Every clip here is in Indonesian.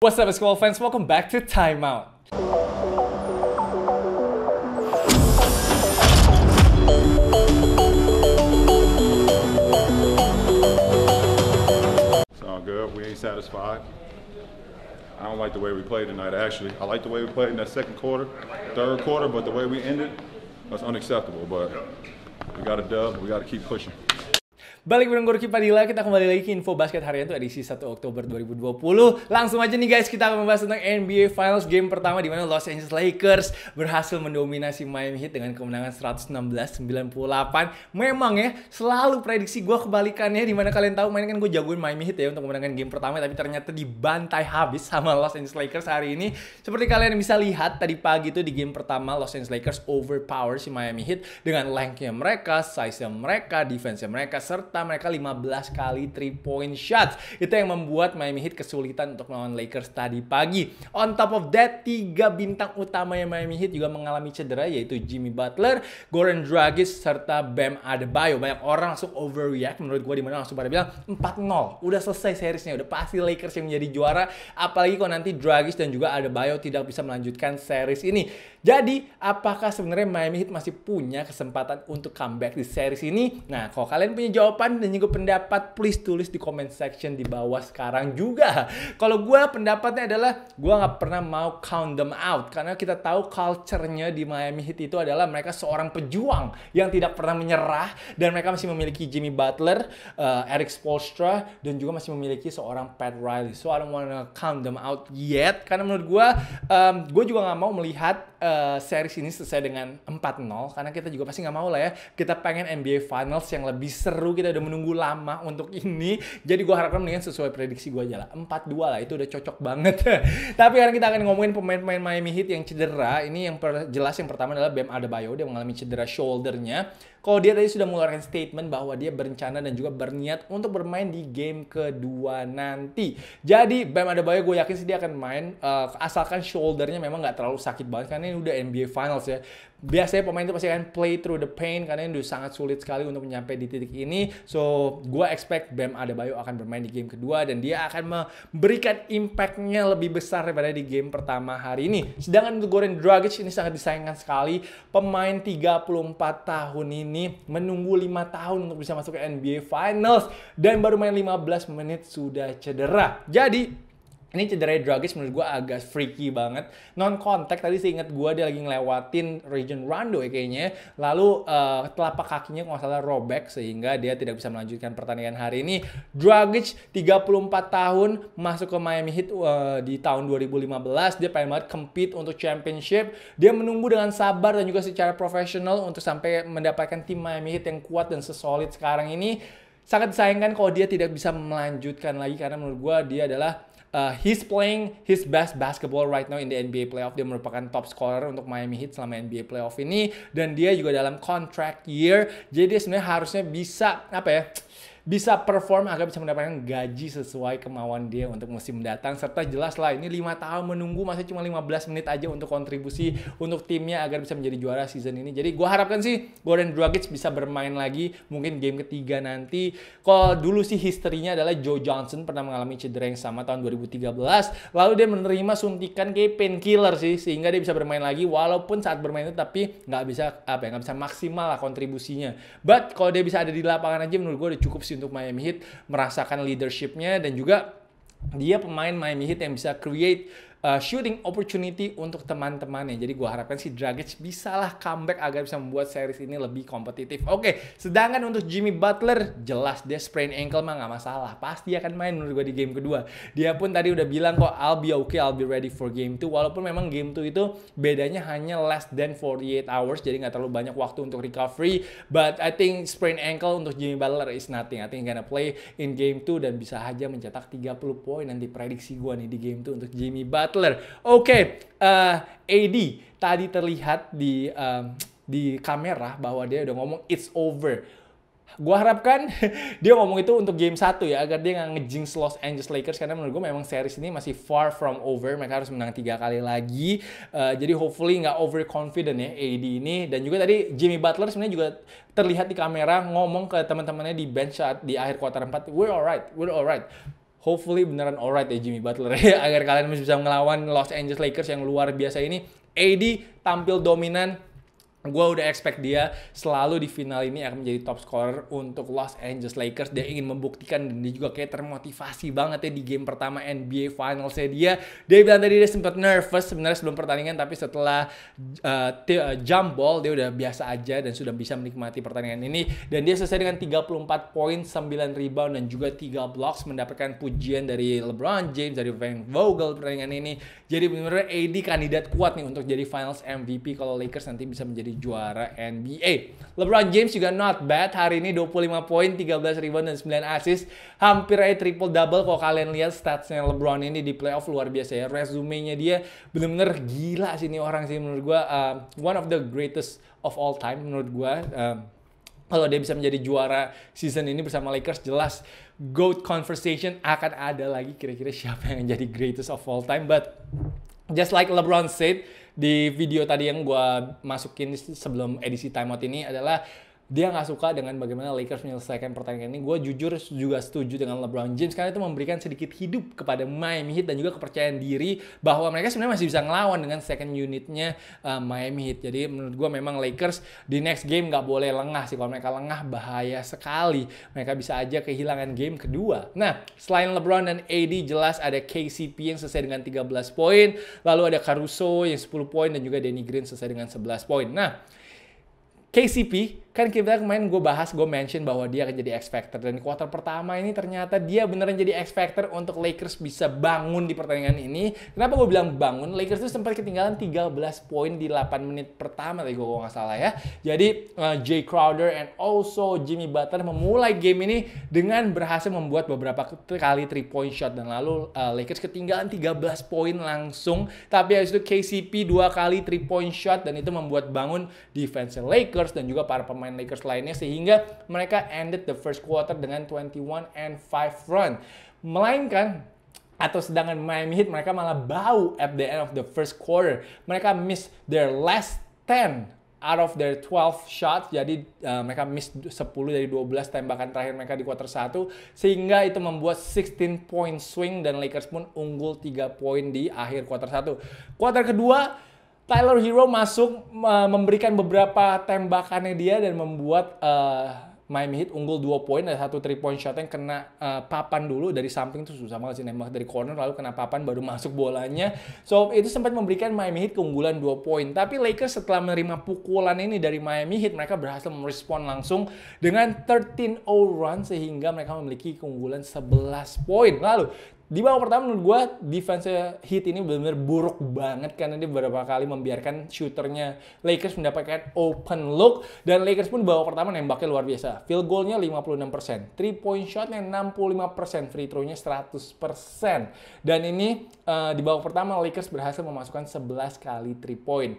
What's up, Squall fans? Welcome back to Timeout. It's all good. We ain't satisfied. I don't like the way we played tonight, actually. I like the way we played in that second quarter, third quarter, but the way we ended, that's unacceptable. But we got a dub. We got to keep pushing. Balik bareng Gorky Padilla, kita kembali lagi ke Info Basket harian tuh edisi 1 Oktober 2020. Langsung aja nih guys, kita akan membahas tentang NBA Finals game pertama di mana Los Angeles Lakers berhasil mendominasi Miami Heat dengan kemenangan 116-98. Memang ya, selalu prediksi gue kebalikannya di mana kalian tahu main kan gue jagoin Miami Heat ya untuk memenangkan game pertama tapi ternyata dibantai habis sama Los Angeles Lakers hari ini. Seperti kalian bisa lihat tadi pagi tuh di game pertama Los Angeles Lakers overpower si Miami Heat dengan lengthnya mereka, size-nya mereka, defense-nya mereka, serta serta mereka 15 kali 3 point shots. Itu yang membuat Miami Heat kesulitan untuk melawan Lakers tadi pagi. On top of that, tiga bintang utama yang Miami Heat juga mengalami cedera yaitu Jimmy Butler, Goran Dragic serta Bam Adebayo. Banyak orang langsung overreact menurut gue dimana langsung pada bilang 4-0, udah selesai seriesnya, udah pasti Lakers yang menjadi juara. Apalagi kalau nanti Dragic dan juga Adebayo tidak bisa melanjutkan series ini. Jadi, apakah sebenarnya Miami Heat masih punya kesempatan untuk comeback di series ini? Nah, kalau kalian punya jawaban tanggapan dan juga pendapat please tulis di comment section di bawah sekarang juga. Kalau gue pendapatnya adalah gue nggak pernah mau count them out karena kita tahu culture-nya di Miami Heat itu adalah mereka seorang pejuang yang tidak pernah menyerah dan mereka masih memiliki Jimmy Butler, uh, Eric Spoelstra dan juga masih memiliki seorang Pat Riley. So I don't wanna count them out yet karena menurut gue um, gue juga nggak mau melihat Eh, series ini selesai dengan 4-0 karena kita juga pasti nggak mau lah ya. Kita pengen NBA Finals yang lebih seru. Kita udah menunggu lama untuk ini. Jadi gue harapkan mendingan sesuai prediksi gue aja lah. 4-2 lah itu udah cocok banget. Tapi sekarang kita akan ngomongin pemain-pemain Miami Heat yang cedera. Ini yang jelas yang pertama adalah Bam Adebayo. Dia mengalami cedera shouldernya. Kalau dia tadi sudah mengeluarkan statement bahwa dia berencana dan juga berniat untuk bermain di game kedua nanti. Jadi Bam Adebayo gue yakin sih dia akan main uh, asalkan shouldernya memang nggak terlalu sakit banget karena ini udah NBA Finals ya. Biasanya pemain itu pasti akan play through the pain karena ini udah sangat sulit sekali untuk nyampe di titik ini. So, gue expect Bam Adebayo akan bermain di game kedua dan dia akan memberikan impactnya lebih besar daripada di game pertama hari ini. Sedangkan untuk Goran Dragic ini sangat disayangkan sekali. Pemain 34 tahun ini menunggu 5 tahun untuk bisa masuk ke NBA Finals dan baru main 15 menit sudah cedera. Jadi ini cedera Dragic menurut gue agak freaky banget. Non contact tadi inget gue dia lagi ngelewatin region Rondo ya kayaknya. Lalu uh, telapak kakinya kalau salah robek sehingga dia tidak bisa melanjutkan pertandingan hari ini. Dragic 34 tahun masuk ke Miami Heat uh, di tahun 2015. Dia pengen banget compete untuk championship. Dia menunggu dengan sabar dan juga secara profesional untuk sampai mendapatkan tim Miami Heat yang kuat dan sesolid sekarang ini. Sangat disayangkan kalau dia tidak bisa melanjutkan lagi karena menurut gue dia adalah uh, he's playing his best basketball right now in the NBA playoff. Dia merupakan top scorer untuk Miami Heat selama NBA playoff ini dan dia juga dalam contract year. Jadi sebenarnya harusnya bisa apa ya? bisa perform agar bisa mendapatkan gaji sesuai kemauan dia untuk musim datang serta jelas lah ini lima tahun menunggu masih cuma 15 menit aja untuk kontribusi untuk timnya agar bisa menjadi juara season ini. Jadi gue harapkan sih Goran Dragic bisa bermain lagi mungkin game ketiga nanti. Kalau dulu sih historinya adalah Joe Johnson pernah mengalami cedera yang sama tahun 2013 lalu dia menerima suntikan kayak painkiller sih sehingga dia bisa bermain lagi walaupun saat bermain itu tapi nggak bisa apa ya nggak bisa maksimal lah kontribusinya. But kalau dia bisa ada di lapangan aja menurut gue udah cukup sih untuk Miami Heat merasakan leadershipnya dan juga dia pemain Miami Heat yang bisa create uh, shooting opportunity untuk teman-temannya. Jadi gue harapkan si Dragic bisalah comeback agar bisa membuat series ini lebih kompetitif. Oke, okay. sedangkan untuk Jimmy Butler jelas dia sprain ankle mah nggak masalah. Pasti akan main menurut gue di game kedua. Dia pun tadi udah bilang kok I'll be okay, I'll be ready for game 2. Walaupun memang game 2 itu bedanya hanya less than 48 hours. Jadi nggak terlalu banyak waktu untuk recovery. But I think sprain ankle untuk Jimmy Butler is nothing. I think gonna play in game 2 dan bisa aja mencetak 30 poin nanti prediksi gue nih di game 2 untuk Jimmy Butler. Butler. Oke, okay, uh, eh, AD tadi terlihat di um, di kamera bahwa dia udah ngomong it's over. Gua harapkan dia ngomong itu untuk game 1 ya agar dia nggak ngejinx Los Angeles Lakers karena menurut gue memang series ini masih far from over. Mereka harus menang tiga kali lagi. Uh, jadi hopefully nggak overconfident ya AD ini dan juga tadi Jimmy Butler sebenarnya juga terlihat di kamera ngomong ke teman-temannya di bench saat di akhir kuarter 4, "We're alright, we're alright." hopefully beneran alright ya Jimmy Butler ya agar kalian bisa melawan Los Angeles Lakers yang luar biasa ini. AD tampil dominan, Gue udah expect dia selalu di final ini akan menjadi top scorer untuk Los Angeles Lakers. Dia ingin membuktikan dan dia juga kayak termotivasi banget ya di game pertama NBA Finalsnya dia. Dia bilang tadi dia sempat nervous sebenarnya sebelum pertandingan tapi setelah uh, uh, jump ball dia udah biasa aja dan sudah bisa menikmati pertandingan ini. Dan dia selesai dengan 34 poin, 9 rebound dan juga 3 blocks mendapatkan pujian dari LeBron James, dari Van Vogel pertandingan ini. Jadi benar-benar AD kandidat kuat nih untuk jadi Finals MVP kalau Lakers nanti bisa menjadi juara NBA. Eh, LeBron James juga not bad. Hari ini 25 poin, 13 rebound, dan 9 assist. Hampir aja triple-double. Kalau kalian lihat statsnya LeBron ini di playoff luar biasa ya. Resumenya dia bener-bener gila sih ini orang sih menurut gue. Uh, one of the greatest of all time menurut gue. Uh, kalau dia bisa menjadi juara season ini bersama Lakers jelas GOAT conversation akan ada lagi kira-kira siapa yang jadi greatest of all time but just like LeBron said di video tadi yang gue masukin sebelum edisi timeout ini adalah dia nggak suka dengan bagaimana Lakers menyelesaikan pertandingan ini. Gue jujur juga setuju dengan LeBron James karena itu memberikan sedikit hidup kepada Miami Heat dan juga kepercayaan diri bahwa mereka sebenarnya masih bisa ngelawan dengan second unitnya uh, Miami Heat. Jadi menurut gue memang Lakers di next game nggak boleh lengah sih. Kalau mereka lengah bahaya sekali. Mereka bisa aja kehilangan game kedua. Nah, selain LeBron dan AD jelas ada KCP yang selesai dengan 13 poin. Lalu ada Caruso yang 10 poin dan juga Danny Green selesai dengan 11 poin. Nah, KCP kan kita kemarin gue bahas, gue mention bahwa dia akan jadi X Factor. Dan di kuarter pertama ini ternyata dia beneran jadi X Factor untuk Lakers bisa bangun di pertandingan ini. Kenapa gue bilang bangun? Lakers tuh sempat ketinggalan 13 poin di 8 menit pertama tadi gue gak salah ya. Jadi uh, Jay Crowder and also Jimmy Butler memulai game ini dengan berhasil membuat beberapa kali 3 point shot. Dan lalu uh, Lakers ketinggalan 13 poin langsung. Tapi habis itu KCP dua kali 3 point shot dan itu membuat bangun defense Lakers dan juga para pemain pemain Lakers lainnya sehingga mereka ended the first quarter dengan 21 and 5 run. Melainkan atau sedangkan Miami Heat mereka malah bau at the end of the first quarter. Mereka miss their last 10 out of their 12 shots. Jadi uh, mereka miss 10 dari 12 tembakan terakhir mereka di quarter 1 sehingga itu membuat 16 point swing dan Lakers pun unggul 3 poin di akhir quarter 1. Quarter kedua Tyler Hero masuk uh, memberikan beberapa tembakannya dia dan membuat uh, Miami Heat unggul 2 poin dan satu 3 point shot yang kena uh, papan dulu dari samping tuh susah banget sih nembak dari corner lalu kena papan baru masuk bolanya. So itu sempat memberikan Miami Heat keunggulan 2 poin. Tapi Lakers setelah menerima pukulan ini dari Miami Heat mereka berhasil merespon langsung dengan 13-0 run sehingga mereka memiliki keunggulan 11 poin. Lalu di babak pertama menurut gue defense Heat ini benar-benar buruk banget karena dia beberapa kali membiarkan shooternya Lakers mendapatkan open look dan Lakers pun babak pertama nembaknya luar biasa. Field goalnya 56%, three point shotnya 65%, free throw-nya persen Dan ini uh, di babak pertama Lakers berhasil memasukkan 11 kali three point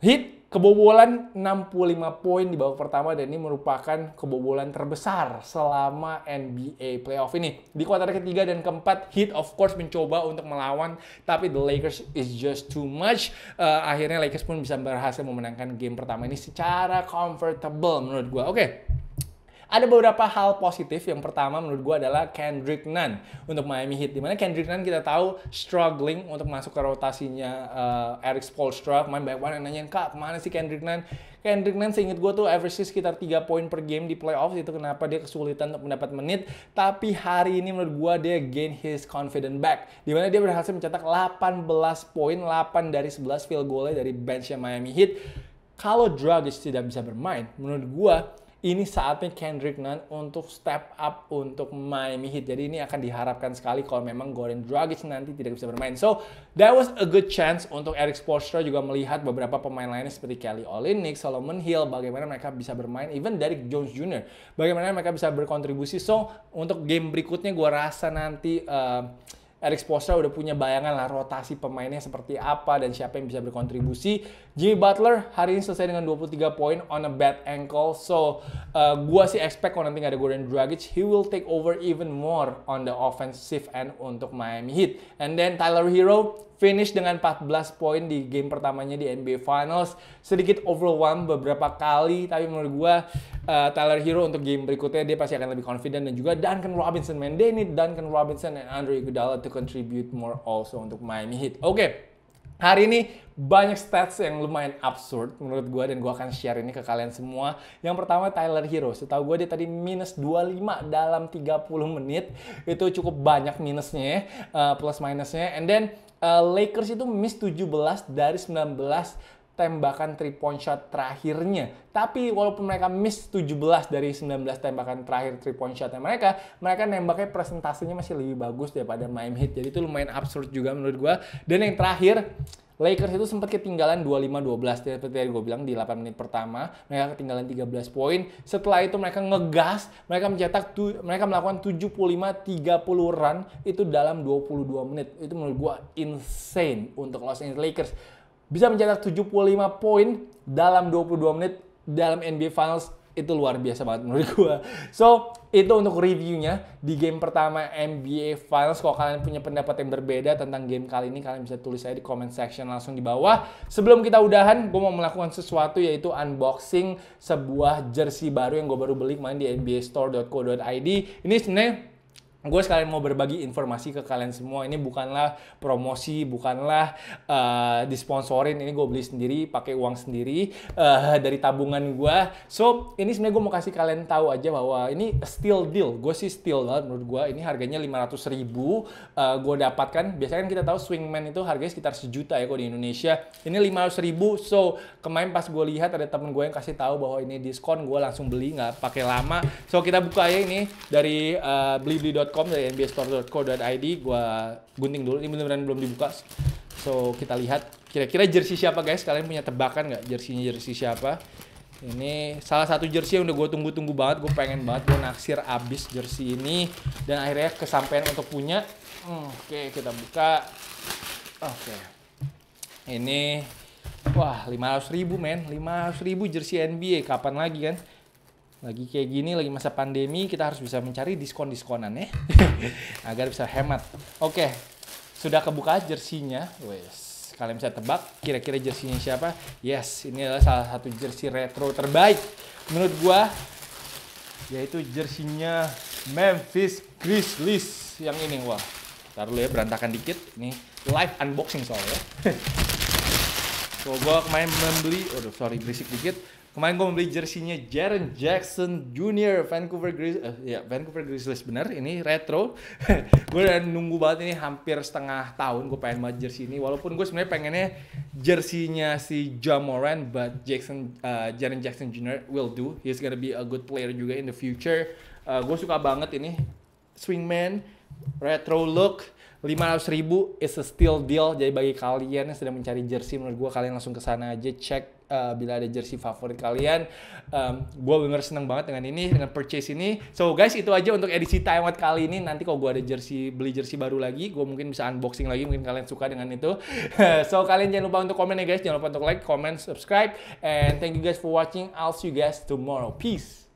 Heat kebobolan 65 poin di babak pertama dan ini merupakan kebobolan terbesar selama NBA playoff ini. Di kuartal ketiga dan keempat, Heat of course mencoba untuk melawan, tapi the Lakers is just too much. Uh, akhirnya Lakers pun bisa berhasil memenangkan game pertama ini secara comfortable menurut gue. Oke, okay. Ada beberapa hal positif. Yang pertama menurut gue adalah Kendrick Nunn untuk Miami Heat. Dimana Kendrick Nunn kita tahu struggling untuk masuk ke rotasinya uh, Eric Spoelstra. main banyak banget yang nanyain, Kak kemana sih Kendrick Nunn? Kendrick Nunn seinget gue tuh average sekitar 3 poin per game di playoffs. Itu kenapa dia kesulitan untuk mendapat menit. Tapi hari ini menurut gue dia gain his confidence back. Dimana dia berhasil mencetak 18 poin, 8 dari 11 field goalnya dari benchnya Miami Heat kalau Dragic tidak bisa bermain, menurut gua ini saatnya Kendrick Nunn untuk step up untuk Miami Heat. Jadi ini akan diharapkan sekali kalau memang Goran Dragic nanti tidak bisa bermain. So, that was a good chance untuk Eric Spoelstra juga melihat beberapa pemain lainnya seperti Kelly Olynyk, Solomon Hill, bagaimana mereka bisa bermain, even Derrick Jones Jr. Bagaimana mereka bisa berkontribusi. So, untuk game berikutnya gue rasa nanti uh, Eric Spoelstra udah punya bayangan lah rotasi pemainnya seperti apa dan siapa yang bisa berkontribusi. Jimmy Butler hari ini selesai dengan 23 poin on a bad ankle. So, uh, gua sih expect kalau nanti gak ada Gordon Dragic, he will take over even more on the offensive end untuk Miami Heat. And then Tyler Hero finish dengan 14 poin di game pertamanya di NBA Finals. Sedikit overwhelmed beberapa kali, tapi menurut gua uh, Tyler Hero untuk game berikutnya dia pasti akan lebih confident dan juga Duncan Robinson, man. They need Duncan Robinson and Andre Iguodala to contribute more also untuk Miami Heat. Oke, okay. hari ini banyak stats yang lumayan absurd menurut gue dan gue akan share ini ke kalian semua. Yang pertama Tyler Hero, setahu gue dia tadi minus 25 dalam 30 menit. Itu cukup banyak minusnya uh, plus minusnya. And then uh, Lakers itu miss 17 dari 19 tembakan 3 point shot terakhirnya. Tapi walaupun mereka miss 17 dari 19 tembakan terakhir 3 point shotnya mereka, mereka nembaknya presentasinya masih lebih bagus daripada Miami Heat. Jadi itu lumayan absurd juga menurut gue. Dan yang terakhir, Lakers itu sempat ketinggalan 25-12 seperti yang gue bilang di 8 menit pertama mereka ketinggalan 13 poin setelah itu mereka ngegas mereka mencetak tu, mereka melakukan 75 30 run itu dalam 22 menit itu menurut gue insane untuk Los Angeles Lakers bisa mencetak 75 poin dalam 22 menit dalam NBA Finals itu luar biasa banget menurut gue. So, itu untuk reviewnya di game pertama NBA Finals. Kalau kalian punya pendapat yang berbeda tentang game kali ini, kalian bisa tulis saya di comment section langsung di bawah. Sebelum kita udahan, gue mau melakukan sesuatu yaitu unboxing sebuah jersey baru yang gue baru beli kemarin di nbastore.co.id. Ini sebenarnya gue sekalian mau berbagi informasi ke kalian semua ini bukanlah promosi bukanlah uh, disponsorin ini gue beli sendiri pakai uang sendiri uh, dari tabungan gue so ini sebenarnya gue mau kasih kalian tahu aja bahwa ini still deal gue sih still lah menurut gue ini harganya 500 ribu uh, eh, gue dapatkan biasanya kan kita tahu swingman itu harganya sekitar sejuta ya kok di Indonesia ini 500 ribu so kemarin pas gue lihat ada temen gue yang kasih tahu bahwa ini diskon gue langsung beli nggak pakai lama so kita buka ya ini dari uh, blibli.com nbstore.com dari nbastore.co.id gue gunting dulu ini benar-benar belum dibuka so kita lihat kira-kira jersey siapa guys kalian punya tebakan nggak jersinya jersey siapa ini salah satu jersey yang udah gue tunggu-tunggu banget, gue pengen banget, gue naksir abis jersey ini dan akhirnya kesampaian untuk punya. Oke, okay, kita buka. Oke. Okay. Ini wah 500 ribu men, 500 ribu jersey NBA kapan lagi kan? lagi kayak gini, lagi masa pandemi, kita harus bisa mencari diskon-diskonan ya, agar bisa hemat. Oke, sudah kebuka jersinya, wes kalian bisa tebak kira-kira jersinya siapa? Yes, ini adalah salah satu jersi retro terbaik menurut gua, yaitu jersinya Memphis Grizzlies yang ini wah. Taruh ya berantakan dikit, nih live unboxing soalnya. So gue kemarin membeli, oh sorry berisik dikit. Kemarin gue membeli jersinya Jaren Jackson Jr. Vancouver Grizzlies, uh, ya Vancouver Grizzlies bener. Ini retro. gue udah nunggu banget ini hampir setengah tahun gue pengen banget jersey ini. Walaupun gue sebenarnya pengennya jersinya si Jamoran, but Jackson uh, Jaren Jackson Jr. will do. He's gonna be a good player juga in the future. Uh, eh, gue suka banget ini swingman retro look 500 ribu is a steal deal. Jadi bagi kalian yang sedang mencari jersey, menurut gue kalian langsung ke sana aja cek uh, bila ada jersey favorit kalian. Um, gue bener seneng banget dengan ini, dengan purchase ini. So guys, itu aja untuk edisi Taiwan kali ini. Nanti kalau gue ada jersey, beli jersey baru lagi, gue mungkin bisa unboxing lagi. Mungkin kalian suka dengan itu. so kalian jangan lupa untuk komen ya guys. Jangan lupa untuk like, comment, subscribe. And thank you guys for watching. I'll see you guys tomorrow. Peace.